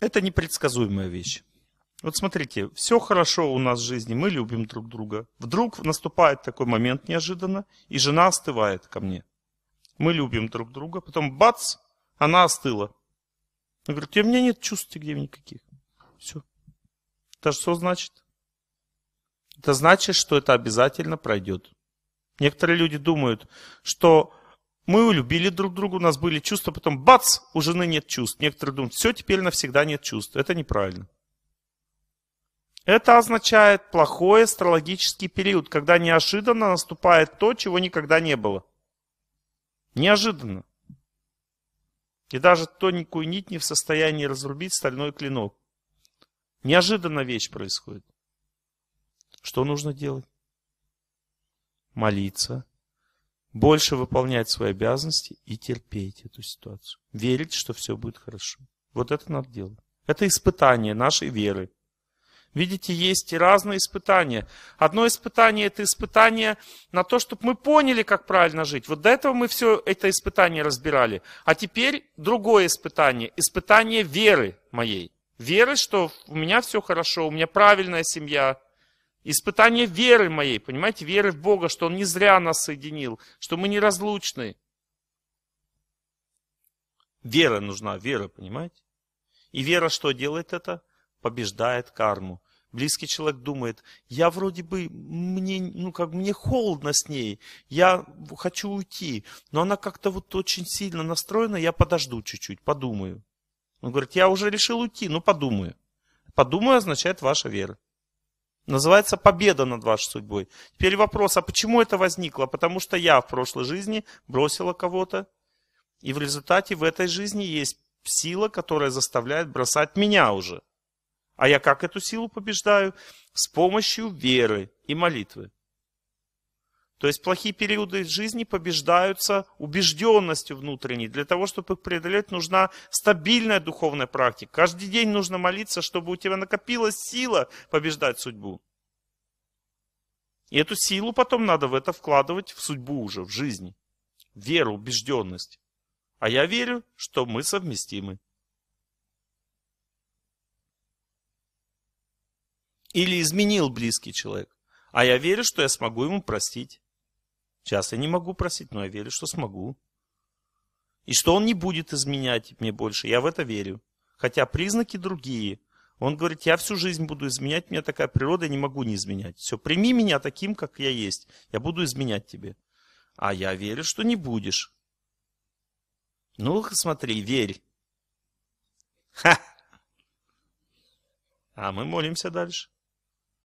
Это непредсказуемая вещь. Вот смотрите, все хорошо у нас в жизни, мы любим друг друга. Вдруг наступает такой момент неожиданно, и жена остывает ко мне. Мы любим друг друга, потом бац, она остыла. Я говорю, у меня нет чувств к тебе никаких. Все. Это что значит? Это значит, что это обязательно пройдет. Некоторые люди думают, что мы улюбили друг друга, у нас были чувства, потом бац, у жены нет чувств. Некоторые думают, все, теперь навсегда нет чувств. Это неправильно. Это означает плохой астрологический период, когда неожиданно наступает то, чего никогда не было. Неожиданно. И даже тоненькую нить не в состоянии разрубить стальной клинок. Неожиданно вещь происходит. Что нужно делать? Молиться, больше выполнять свои обязанности и терпеть эту ситуацию. Верить, что все будет хорошо. Вот это надо делать. Это испытание нашей веры. Видите, есть и разные испытания. Одно испытание – это испытание на то, чтобы мы поняли, как правильно жить. Вот до этого мы все это испытание разбирали. А теперь другое испытание – испытание веры моей. Веры, что у меня все хорошо, у меня правильная семья, Испытание веры моей, понимаете, веры в Бога, что Он не зря нас соединил, что мы неразлучны. Вера нужна, вера, понимаете? И вера что делает это? Побеждает карму. Близкий человек думает, я вроде бы, мне, ну как, мне холодно с ней, я хочу уйти, но она как-то вот очень сильно настроена, я подожду чуть-чуть, подумаю. Он говорит, я уже решил уйти, но ну, подумаю. Подумаю означает ваша вера. Называется победа над вашей судьбой. Теперь вопрос, а почему это возникло? Потому что я в прошлой жизни бросила кого-то, и в результате в этой жизни есть сила, которая заставляет бросать меня уже. А я как эту силу побеждаю? С помощью веры и молитвы. То есть плохие периоды жизни побеждаются убежденностью внутренней. Для того, чтобы их преодолеть, нужна стабильная духовная практика. Каждый день нужно молиться, чтобы у тебя накопилась сила побеждать судьбу. И эту силу потом надо в это вкладывать в судьбу уже, в жизни. Веру, убежденность. А я верю, что мы совместимы. Или изменил близкий человек. А я верю, что я смогу ему простить. Сейчас я не могу простить, но я верю, что смогу. И что он не будет изменять мне больше. Я в это верю. Хотя признаки другие. Он говорит, я всю жизнь буду изменять, меня такая природа, я не могу не изменять. Все, прими меня таким, как я есть, я буду изменять тебе. А я верю, что не будешь. Ну, смотри, верь. Ха! А мы молимся дальше.